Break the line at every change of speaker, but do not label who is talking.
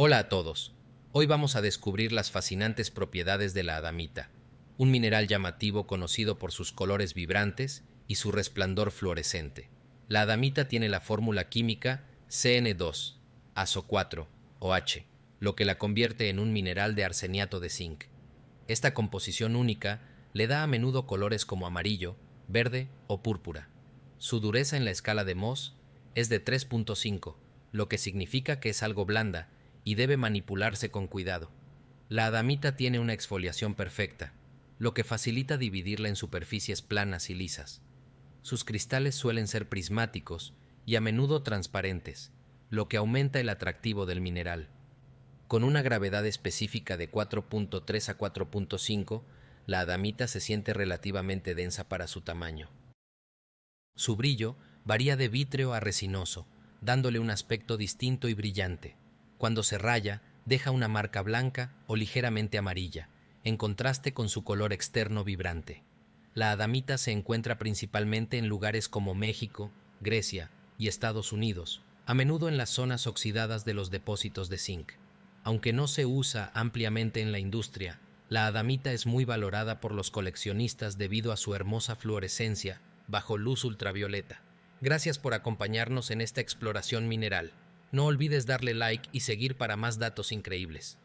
Hola a todos. Hoy vamos a descubrir las fascinantes propiedades de la adamita, un mineral llamativo conocido por sus colores vibrantes y su resplandor fluorescente. La adamita tiene la fórmula química CN2, aso4, H, lo que la convierte en un mineral de arseniato de zinc. Esta composición única le da a menudo colores como amarillo, verde o púrpura. Su dureza en la escala de Mohs es de 3.5, lo que significa que es algo blanda y debe manipularse con cuidado. La adamita tiene una exfoliación perfecta, lo que facilita dividirla en superficies planas y lisas. Sus cristales suelen ser prismáticos y a menudo transparentes, lo que aumenta el atractivo del mineral. Con una gravedad específica de 4.3 a 4.5, la adamita se siente relativamente densa para su tamaño. Su brillo varía de vítreo a resinoso, dándole un aspecto distinto y brillante. Cuando se raya, deja una marca blanca o ligeramente amarilla, en contraste con su color externo vibrante. La adamita se encuentra principalmente en lugares como México, Grecia y Estados Unidos, a menudo en las zonas oxidadas de los depósitos de zinc. Aunque no se usa ampliamente en la industria, la adamita es muy valorada por los coleccionistas debido a su hermosa fluorescencia bajo luz ultravioleta. Gracias por acompañarnos en esta exploración mineral. No olvides darle like y seguir para más datos increíbles.